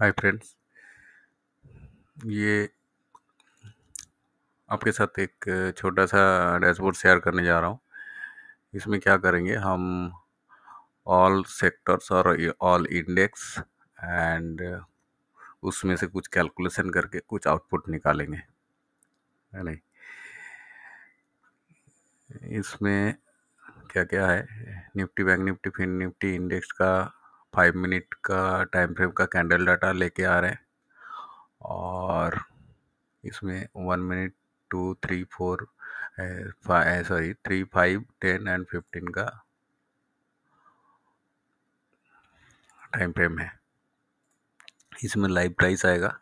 hi friends ये आपके साथ एक छोटा सा डैशबोर्ड शेयर करने जा रहा हूँ इसमें क्या करेंगे हम ऑल सेक्टर्स और ऑल इंडेक्स एंड उसमें से कुछ कैलकुलेशन करके कुछ आउटपुट निकालेंगे है नहीं इसमें क्या क्या है Nifty bank Nifty fin Nifty index का फाइव मिनट का टाइम फ्रेम का कैंडल डाटा लेके आ रहे हैं और इसमें one minute two three four sorry three five ten and fifteen का टाइम फ्रेम है इसमें लाइव प्राइस आएगा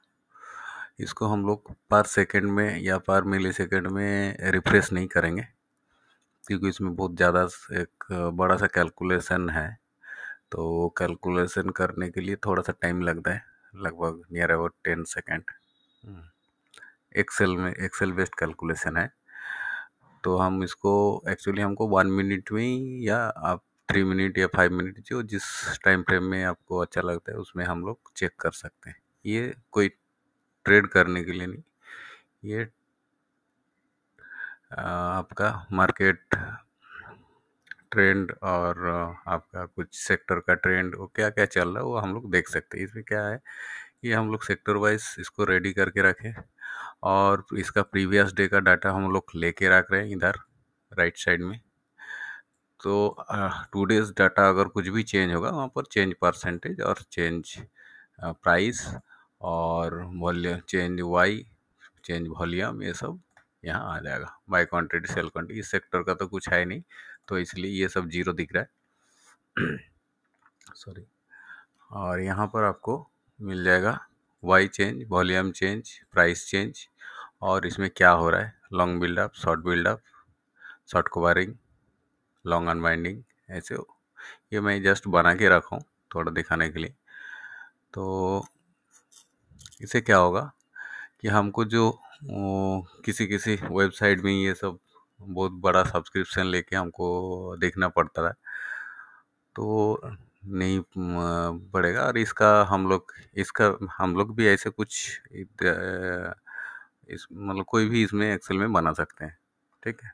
इसको हम लोग पर सेकंड में या पर मिली सेकेंड में रिफ्रेश नहीं करेंगे क्योंकि इसमें बहुत ज़्यादा एक बड़ा सा कैलकुलेशन है तो कैलकुलेशन करने के लिए थोड़ा सा टाइम लगता है लगभग near about ten second excel में एक्सेल बेस्ड कैलकुलेशन है तो हम इसको एक्चुअली हमको वन मिनट में ही या आप थ्री मिनट या फाइव मिनट जो जिस टाइम फ्रेम में आपको अच्छा लगता है उसमें हम लोग चेक कर सकते हैं ये कोई ट्रेड करने के लिए नहीं ये आपका मार्केट ट्रेंड और आपका कुछ सेक्टर का ट्रेंड वो क्या क्या चल रहा है वो हम लोग देख सकते हैं इसमें क्या है कि हम लोग सेक्टर वाइज इसको रेडी करके रखें और इसका प्रीवियस डे का डाटा हम लोग लेके रख रहे हैं इधर राइट साइड में तो टू डेज डाटा अगर कुछ भी चेंज होगा वहाँ पर चेंज परसेंटेज और चेंज प्राइस और वॉल्यूम चेंज वाई चेंज वॉल्यूम ये सब यहाँ आ जाएगा बाई क्वान्टिटी सेल क्वान्टिटी इस सेक्टर का तो कुछ है नहीं तो इसलिए ये सब जीरो दिख रहा है सॉरी और यहाँ पर आपको मिल जाएगा वाई change volume change price change और इसमें क्या हो रहा है long buildup short buildup short covering long unwinding ऐसे हो ये मैं जस्ट बना के रखा हूँ थोड़ा दिखाने के लिए तो इसे क्या होगा कि हमको जो किसी किसी वेबसाइट में ये सब बहुत बड़ा सब्सक्रिप्शन लेके हमको देखना पड़ता है तो नहीं पड़ेगा और इसका हम लोग इसका हम लोग भी ऐसे कुछ इस मतलब कोई भी इसमें एक्सेल में बना सकते हैं ठीक है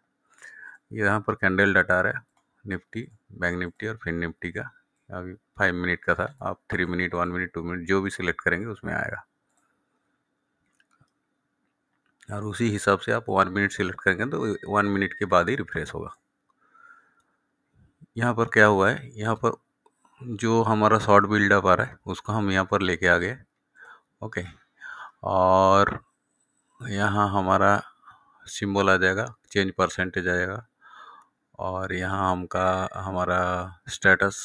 यहाँ पर कैंडल डाटा आ रहा है निफ्टी बैंक निफ्टी और फिन निफ्टी का अभी फाइव मिनट का था आप three minute one minute two minute जो भी सिलेक्ट करेंगे उसमें आएगा और उसी हिसाब से आप वन मिनट सेलेक्ट करेंगे तो वन मिनट के बाद ही रिफ्रेश होगा यहाँ पर क्या हुआ है यहाँ पर जो हमारा शॉर्ट बिल्डअप आ रहा है उसको हम यहाँ पर लेके आ गए ओके और यहाँ हमारा सिंबल आ जाएगा चेंज परसेंटेज आ जाएगा और यहाँ हमका हमारा स्टेटस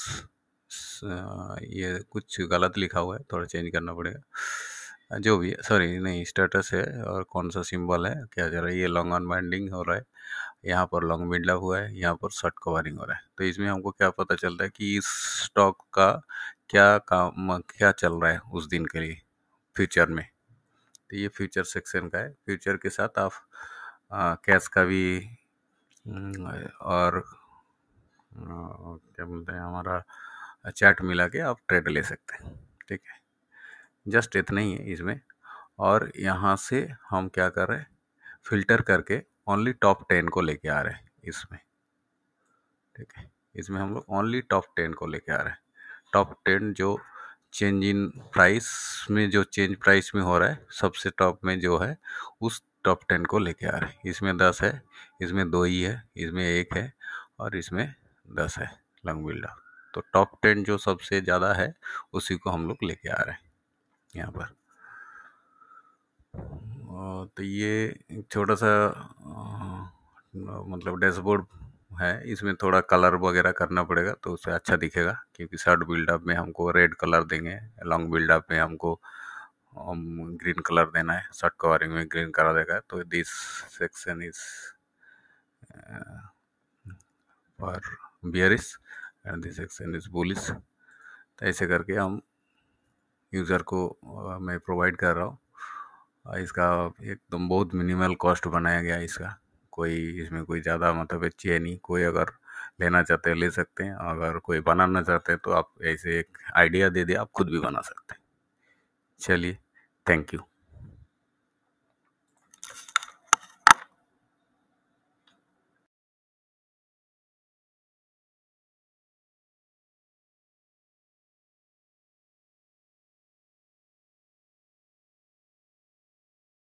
ये कुछ गलत लिखा हुआ है थोड़ा चेंज करना पड़ेगा जो भी सॉरी नहीं स्टेटस है और कौन सा सिंबल है क्या चल रहा है ये लॉन्ग ऑन बाइंडिंग हो रहा है यहाँ पर लॉन्ग मिडला हुआ है यहाँ पर शॉर्ट कवरिंग हो रहा है तो इसमें हमको क्या पता चलता है कि इस स्टॉक का क्या काम क्या चल रहा है उस दिन के लिए फ्यूचर में तो ये फ्यूचर सेक्शन का है फ्यूचर के साथ आप कैश का भी और क्या बोलते हैं हमारा चैट मिला के आप ट्रेड ले सकते हैं ठीक है जस्ट इतना ही है इसमें और यहाँ से हम क्या कर रहे हैं फिल्टर करके ओनली टॉप टेन को लेके आ रहे हैं इसमें ठीक है इसमें हम लोग ओनली टॉप टेन को लेके आ रहे हैं टॉप टेन जो चेंज इन प्राइस में जो चेंज प्राइस में हो रहा है सबसे टॉप में जो है उस टॉप टेन को लेके आ रहे हैं इसमें दस है इसमें दो ही है इसमें एक है और इसमें दस है लंग बिल्डर तो टॉप टेन जो सबसे ज़्यादा है उसी को हम लोग लेके आ रहे हैं यहाँ पर तो ये छोटा सा मतलब डैशबोर्ड है इसमें थोड़ा कलर वगैरह करना पड़ेगा तो उससे अच्छा दिखेगा क्योंकि शर्ट बिल्डअप में हमको रेड कलर देंगे लॉन्ग बिल्डअप में हमको ग्रीन कलर देना है शर्ट कवरिंग में ग्रीन कलर देगा तो this section is for bearish and this section is bullish तो ऐसे करके हम यूज़र को मैं प्रोवाइड कर रहा हूँ इसका एकदम बहुत मिनिमल कॉस्ट बनाया गया है इसका कोई इसमें कोई ज़्यादा मतलब अच्छी है नहीं कोई अगर लेना चाहते हैं ले सकते हैं अगर कोई बनाना चाहते हैं तो आप ऐसे एक आइडिया दे दे आप खुद भी बना सकते हैं चलिए थैंक यू